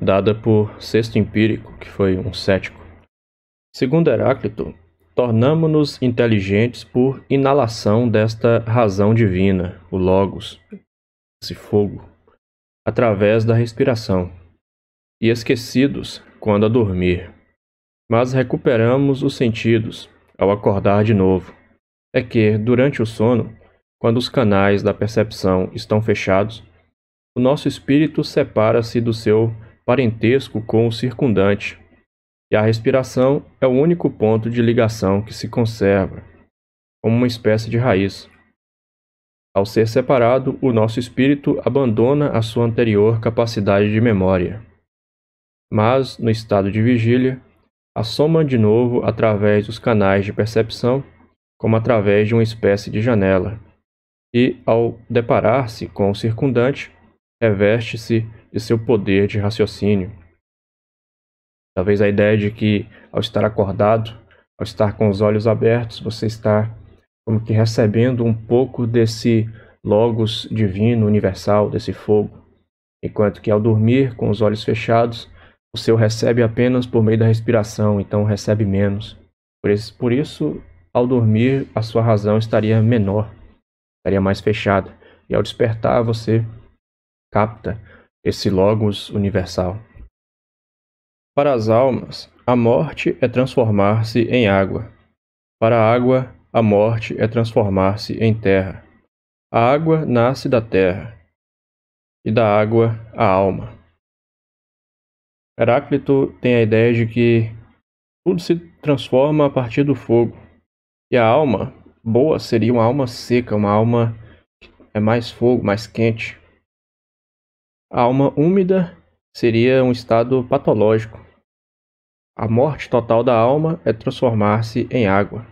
dada por Sexto Empírico, que foi um cético. Segundo Heráclito, tornamo-nos inteligentes por inalação desta razão divina, o Logos, esse fogo, através da respiração, e esquecidos quando a dormir. Mas recuperamos os sentidos ao acordar de novo é que, durante o sono, quando os canais da percepção estão fechados, o nosso espírito separa-se do seu parentesco com o circundante, e a respiração é o único ponto de ligação que se conserva, como uma espécie de raiz. Ao ser separado, o nosso espírito abandona a sua anterior capacidade de memória. Mas, no estado de vigília, assoma de novo através dos canais de percepção, como através de uma espécie de janela, e, ao deparar-se com o circundante, reveste-se de seu poder de raciocínio. Talvez a ideia de que, ao estar acordado, ao estar com os olhos abertos, você está como que recebendo um pouco desse logos divino universal, desse fogo, enquanto que ao dormir com os olhos fechados, o seu recebe apenas por meio da respiração, então recebe menos. Por isso, por isso ao dormir, a sua razão estaria menor, estaria mais fechada. E ao despertar, você capta esse logos universal. Para as almas, a morte é transformar-se em água. Para a água, a morte é transformar-se em terra. A água nasce da terra, e da água a alma. Heráclito tem a ideia de que tudo se transforma a partir do fogo. E a alma boa seria uma alma seca, uma alma que é mais fogo, mais quente. A alma úmida seria um estado patológico. A morte total da alma é transformar-se em água.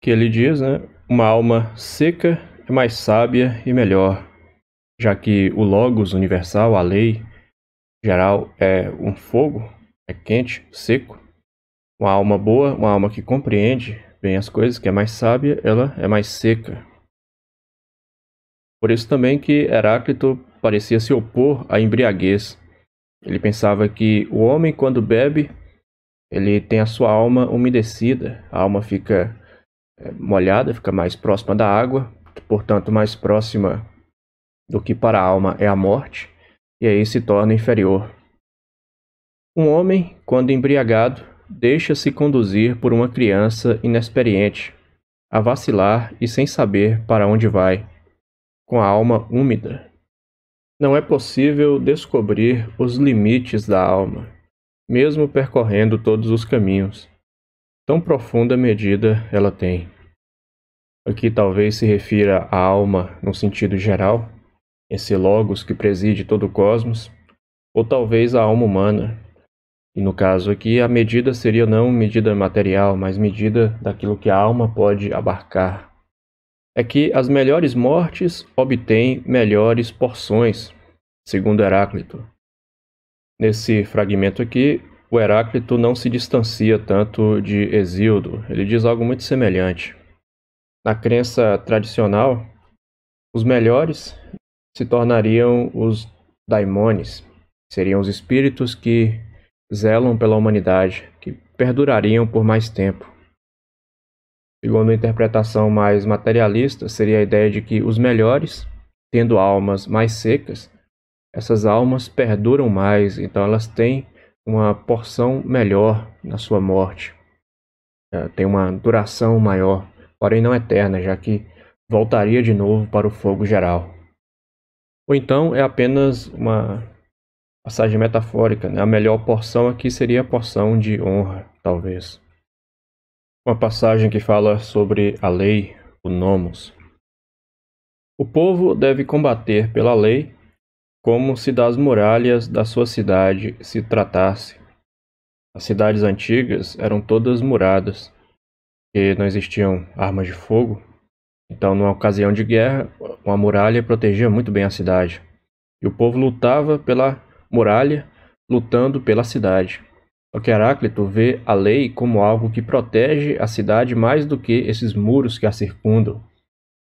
Que ele diz, né? Uma alma seca é mais sábia e melhor, já que o Logos universal, a lei, geral é um fogo, é quente, seco. Uma alma boa, uma alma que compreende bem as coisas, que é mais sábia, ela é mais seca. Por isso também que Heráclito parecia se opor à embriaguez. Ele pensava que o homem quando bebe, ele tem a sua alma umedecida, a alma fica é, molhada, fica mais próxima da água, portanto mais próxima do que para a alma é a morte e aí se torna inferior. Um homem, quando embriagado, deixa-se conduzir por uma criança inexperiente, a vacilar e sem saber para onde vai, com a alma úmida. Não é possível descobrir os limites da alma, mesmo percorrendo todos os caminhos. Tão profunda medida ela tem. Aqui talvez se refira à alma no sentido geral, esse Logos que preside todo o cosmos, ou talvez a alma humana. E no caso aqui, a medida seria não medida material, mas medida daquilo que a alma pode abarcar. É que as melhores mortes obtêm melhores porções, segundo Heráclito. Nesse fragmento aqui, o Heráclito não se distancia tanto de Exildo, ele diz algo muito semelhante. Na crença tradicional, os melhores se tornariam os daimones, seriam os espíritos que zelam pela humanidade, que perdurariam por mais tempo. Segundo a interpretação mais materialista, seria a ideia de que os melhores, tendo almas mais secas, essas almas perduram mais, então elas têm uma porção melhor na sua morte. É, tem uma duração maior, porém não eterna, já que voltaria de novo para o fogo geral. Ou então é apenas uma passagem metafórica, né? a melhor porção aqui seria a porção de honra, talvez. Uma passagem que fala sobre a lei, o nomos. O povo deve combater pela lei, como se das muralhas da sua cidade se tratasse. As cidades antigas eram todas muradas, e não existiam armas de fogo, então, numa ocasião de guerra, uma muralha protegia muito bem a cidade. E o povo lutava pela muralha, lutando pela cidade. Só que Heráclito vê a lei como algo que protege a cidade mais do que esses muros que a circundam.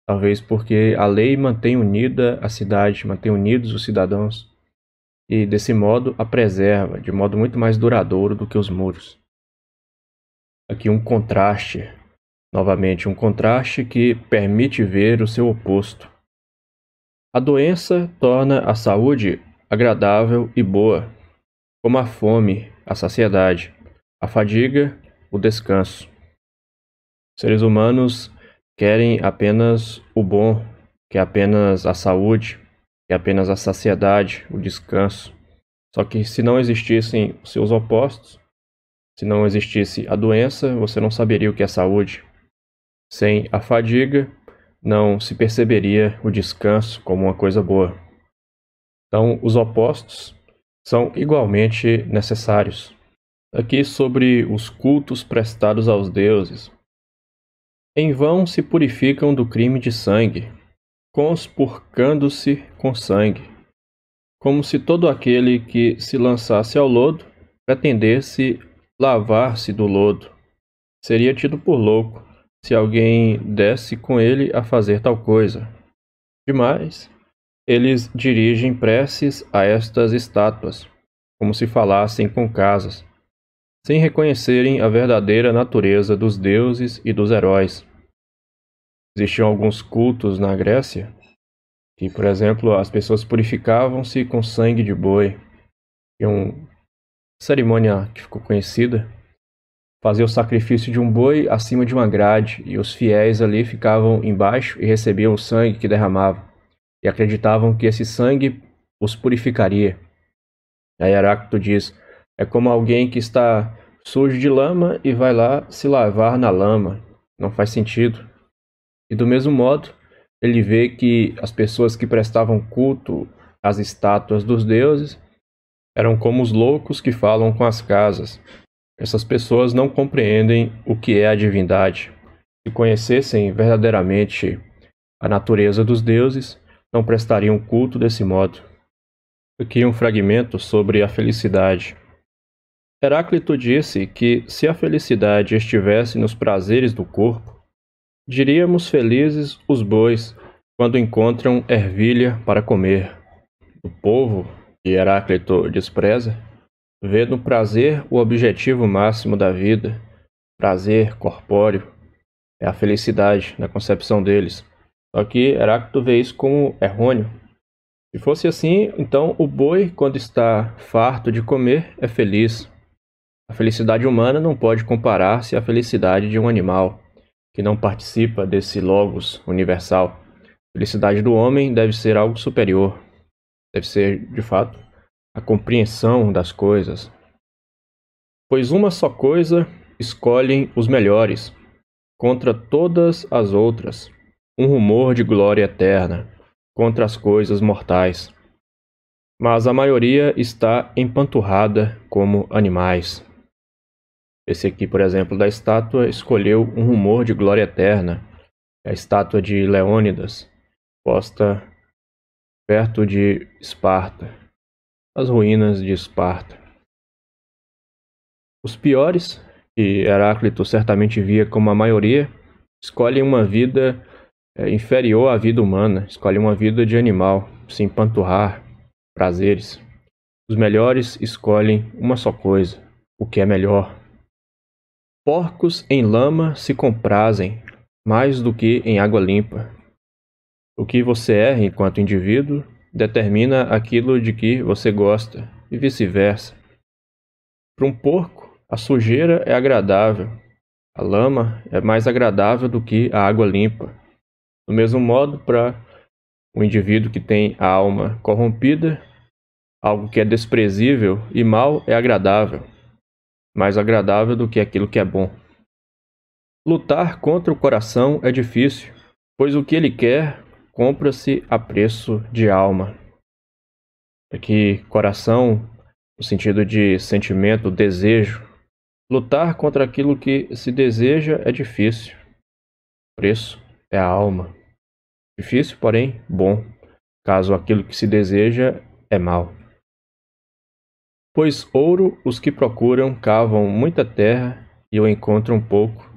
Talvez porque a lei mantém unida a cidade, mantém unidos os cidadãos. E desse modo a preserva de modo muito mais duradouro do que os muros. Aqui um contraste Novamente, um contraste que permite ver o seu oposto. A doença torna a saúde agradável e boa, como a fome, a saciedade, a fadiga, o descanso. seres humanos querem apenas o bom, que é apenas a saúde, que é apenas a saciedade, o descanso. Só que se não existissem os seus opostos, se não existisse a doença, você não saberia o que é saúde, sem a fadiga, não se perceberia o descanso como uma coisa boa. Então, os opostos são igualmente necessários. Aqui sobre os cultos prestados aos deuses. Em vão se purificam do crime de sangue, conspurcando-se com sangue, como se todo aquele que se lançasse ao lodo pretendesse lavar-se do lodo. Seria tido por louco se alguém desse com ele a fazer tal coisa. Demais, eles dirigem preces a estas estátuas, como se falassem com casas, sem reconhecerem a verdadeira natureza dos deuses e dos heróis. Existiam alguns cultos na Grécia que, por exemplo, as pessoas purificavam-se com sangue de boi. Tinha uma cerimônia que ficou conhecida fazer o sacrifício de um boi acima de uma grade, e os fiéis ali ficavam embaixo e recebiam o sangue que derramava e acreditavam que esse sangue os purificaria. Aí Heráclito diz: é como alguém que está sujo de lama e vai lá se lavar na lama. Não faz sentido. E do mesmo modo, ele vê que as pessoas que prestavam culto às estátuas dos deuses eram como os loucos que falam com as casas, essas pessoas não compreendem o que é a divindade. Se conhecessem verdadeiramente a natureza dos deuses, não prestariam culto desse modo. Aqui um fragmento sobre a felicidade. Heráclito disse que se a felicidade estivesse nos prazeres do corpo, diríamos felizes os bois quando encontram ervilha para comer. O povo, que Heráclito despreza, Vê no prazer o objetivo máximo da vida. Prazer corpóreo é a felicidade na concepção deles. Só que Heráclito vê isso como errôneo. Se fosse assim, então o boi, quando está farto de comer, é feliz. A felicidade humana não pode comparar-se à felicidade de um animal, que não participa desse logos universal. A felicidade do homem deve ser algo superior. Deve ser, de fato, a compreensão das coisas. Pois uma só coisa escolhem os melhores, contra todas as outras, um rumor de glória eterna, contra as coisas mortais. Mas a maioria está empanturrada como animais. Esse aqui, por exemplo, da estátua, escolheu um rumor de glória eterna, a estátua de Leônidas, posta perto de Esparta as ruínas de Esparta. Os piores, que Heráclito certamente via como a maioria, escolhem uma vida é, inferior à vida humana, escolhem uma vida de animal, se empanturrar, prazeres. Os melhores escolhem uma só coisa, o que é melhor. Porcos em lama se comprazem mais do que em água limpa. O que você é enquanto indivíduo determina aquilo de que você gosta e vice-versa. Para um porco, a sujeira é agradável, a lama é mais agradável do que a água limpa. Do mesmo modo, para o um indivíduo que tem a alma corrompida, algo que é desprezível e mal é agradável, mais agradável do que aquilo que é bom. Lutar contra o coração é difícil, pois o que ele quer compra-se a preço de alma. Aqui, coração, no sentido de sentimento, desejo. Lutar contra aquilo que se deseja é difícil. preço é a alma. Difícil, porém, bom, caso aquilo que se deseja é mal. Pois ouro os que procuram cavam muita terra e o encontram pouco.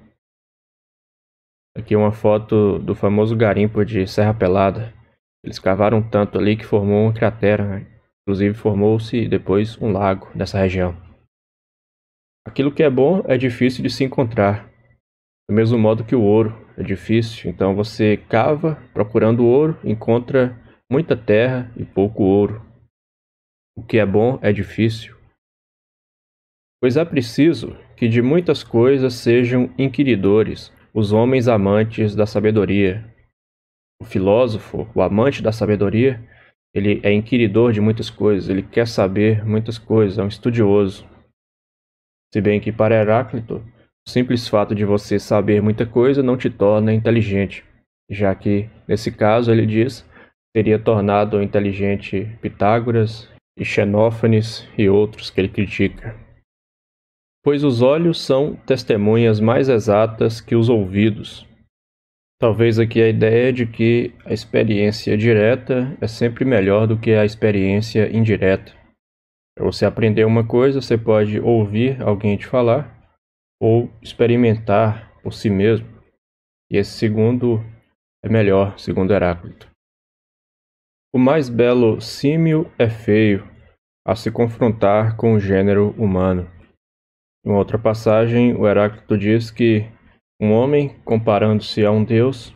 Aqui uma foto do famoso garimpo de Serra Pelada. Eles cavaram tanto ali que formou uma cratera, né? inclusive formou-se depois um lago nessa região. Aquilo que é bom é difícil de se encontrar, do mesmo modo que o ouro é difícil, então você cava procurando ouro, encontra muita terra e pouco ouro. O que é bom é difícil. Pois é preciso que de muitas coisas sejam inquiridores, os homens amantes da sabedoria. O filósofo, o amante da sabedoria, ele é inquiridor de muitas coisas, ele quer saber muitas coisas, é um estudioso. Se bem que para Heráclito, o simples fato de você saber muita coisa não te torna inteligente, já que, nesse caso, ele diz, teria tornado inteligente Pitágoras e Xenófanes e outros que ele critica pois os olhos são testemunhas mais exatas que os ouvidos. Talvez aqui a ideia é de que a experiência direta é sempre melhor do que a experiência indireta. Para você aprender uma coisa, você pode ouvir alguém te falar ou experimentar por si mesmo. E esse segundo é melhor, segundo Heráclito. O mais belo símio é feio a se confrontar com o gênero humano. Em outra passagem, o Heráclito diz que um homem, comparando-se a um deus,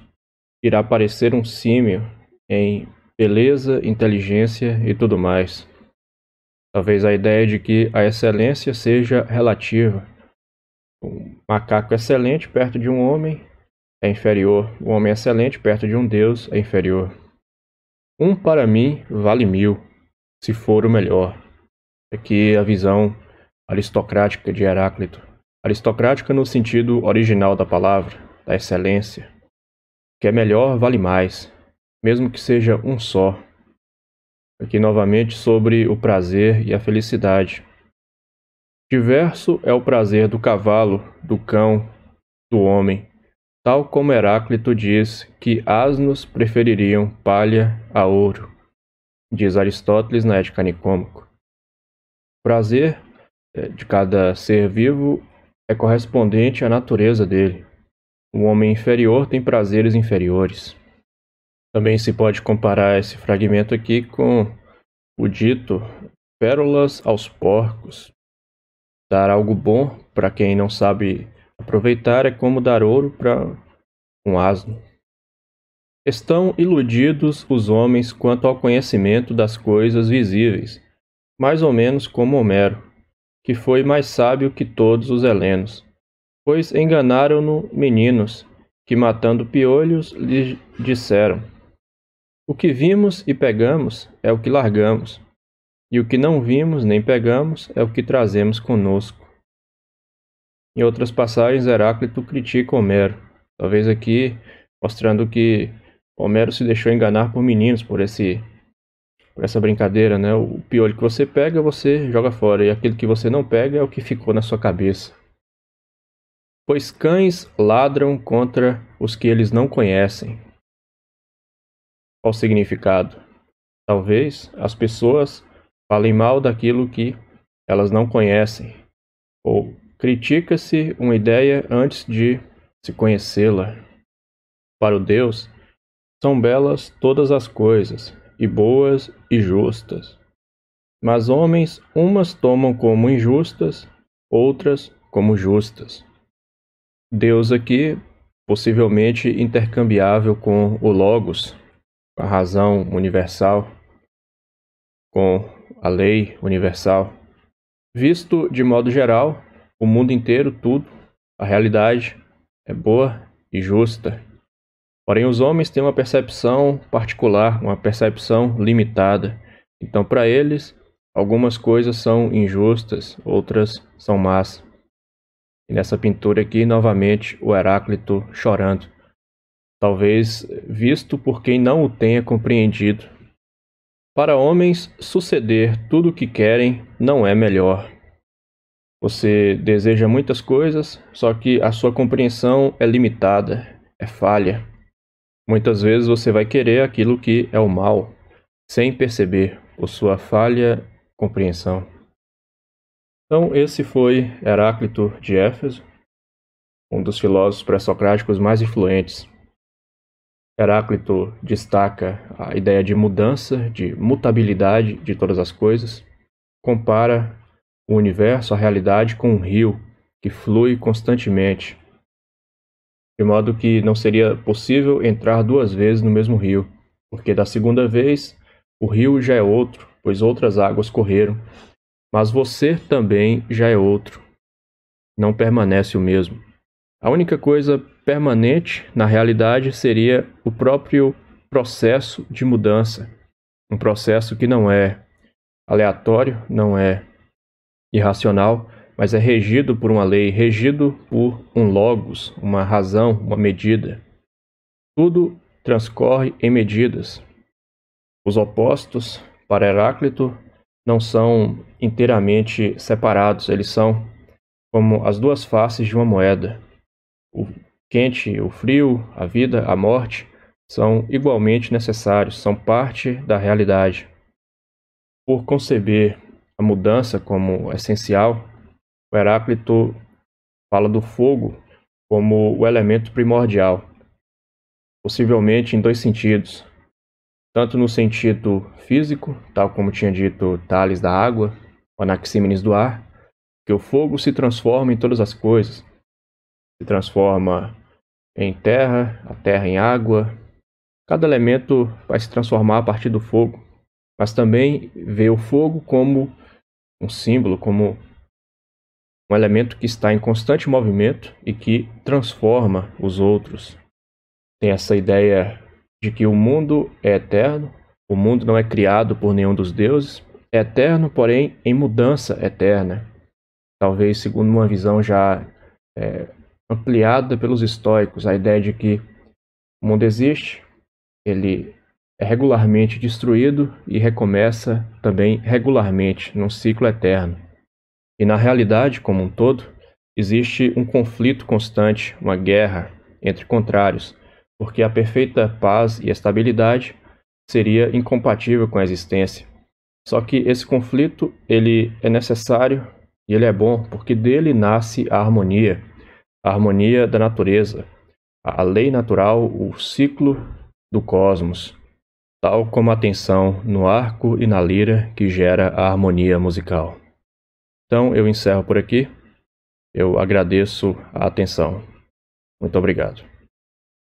irá parecer um símio em beleza, inteligência e tudo mais. Talvez a ideia de que a excelência seja relativa. Um macaco excelente perto de um homem é inferior. Um homem excelente perto de um deus é inferior. Um para mim vale mil, se for o melhor. Aqui é a visão aristocrática de Heráclito. Aristocrática no sentido original da palavra, da excelência. O que é melhor vale mais, mesmo que seja um só. Aqui novamente sobre o prazer e a felicidade. Diverso é o prazer do cavalo, do cão, do homem, tal como Heráclito diz que asnos prefeririam palha a ouro, diz Aristóteles na Ética Nicômaco. Prazer é, de cada ser vivo é correspondente à natureza dele. O homem inferior tem prazeres inferiores. Também se pode comparar esse fragmento aqui com o dito pérolas aos porcos. Dar algo bom para quem não sabe aproveitar é como dar ouro para um asno. Estão iludidos os homens quanto ao conhecimento das coisas visíveis, mais ou menos como Homero que foi mais sábio que todos os helenos. Pois enganaram-no meninos, que matando piolhos lhe disseram: O que vimos e pegamos é o que largamos, e o que não vimos nem pegamos é o que trazemos conosco. Em outras passagens, Heráclito critica Homero, talvez aqui mostrando que Homero se deixou enganar por meninos, por esse essa brincadeira, né? O piolho que você pega, você joga fora, e aquilo que você não pega é o que ficou na sua cabeça. Pois cães ladram contra os que eles não conhecem. Qual o significado? Talvez as pessoas falem mal daquilo que elas não conhecem, ou critica-se uma ideia antes de se conhecê-la. Para o Deus, são belas todas as coisas, e boas e justas. Mas homens umas tomam como injustas, outras como justas. Deus aqui possivelmente intercambiável com o Logos, a razão universal, com a lei universal. Visto de modo geral, o mundo inteiro, tudo, a realidade é boa e justa Porém, os homens têm uma percepção particular, uma percepção limitada. Então, para eles, algumas coisas são injustas, outras são más. E nessa pintura aqui, novamente, o Heráclito chorando. Talvez visto por quem não o tenha compreendido. Para homens, suceder tudo o que querem não é melhor. Você deseja muitas coisas, só que a sua compreensão é limitada, é falha. Muitas vezes você vai querer aquilo que é o mal, sem perceber a sua falha compreensão. Então, esse foi Heráclito de Éfeso, um dos filósofos pré-socráticos mais influentes. Heráclito destaca a ideia de mudança, de mutabilidade de todas as coisas, compara o universo, a realidade, com um rio que flui constantemente de modo que não seria possível entrar duas vezes no mesmo rio, porque da segunda vez o rio já é outro, pois outras águas correram, mas você também já é outro. Não permanece o mesmo. A única coisa permanente, na realidade, seria o próprio processo de mudança. Um processo que não é aleatório, não é irracional, mas é regido por uma lei, regido por um logos, uma razão, uma medida. Tudo transcorre em medidas. Os opostos, para Heráclito, não são inteiramente separados, eles são como as duas faces de uma moeda. O quente, o frio, a vida, a morte são igualmente necessários, são parte da realidade. Por conceber a mudança como essencial, o Heráclito fala do fogo como o elemento primordial, possivelmente em dois sentidos. Tanto no sentido físico, tal como tinha dito Tales da água, ou Anaxímenes do ar, que o fogo se transforma em todas as coisas. Se transforma em terra, a terra em água. Cada elemento vai se transformar a partir do fogo, mas também vê o fogo como um símbolo, como um elemento que está em constante movimento e que transforma os outros. Tem essa ideia de que o mundo é eterno, o mundo não é criado por nenhum dos deuses, é eterno, porém em mudança eterna. Talvez, segundo uma visão já é, ampliada pelos estoicos, a ideia de que o mundo existe, ele é regularmente destruído e recomeça também regularmente, num ciclo eterno. E na realidade como um todo, existe um conflito constante, uma guerra entre contrários, porque a perfeita paz e estabilidade seria incompatível com a existência. Só que esse conflito, ele é necessário e ele é bom, porque dele nasce a harmonia, a harmonia da natureza, a lei natural, o ciclo do cosmos, tal como a tensão no arco e na lira que gera a harmonia musical. Então eu encerro por aqui. Eu agradeço a atenção. Muito obrigado.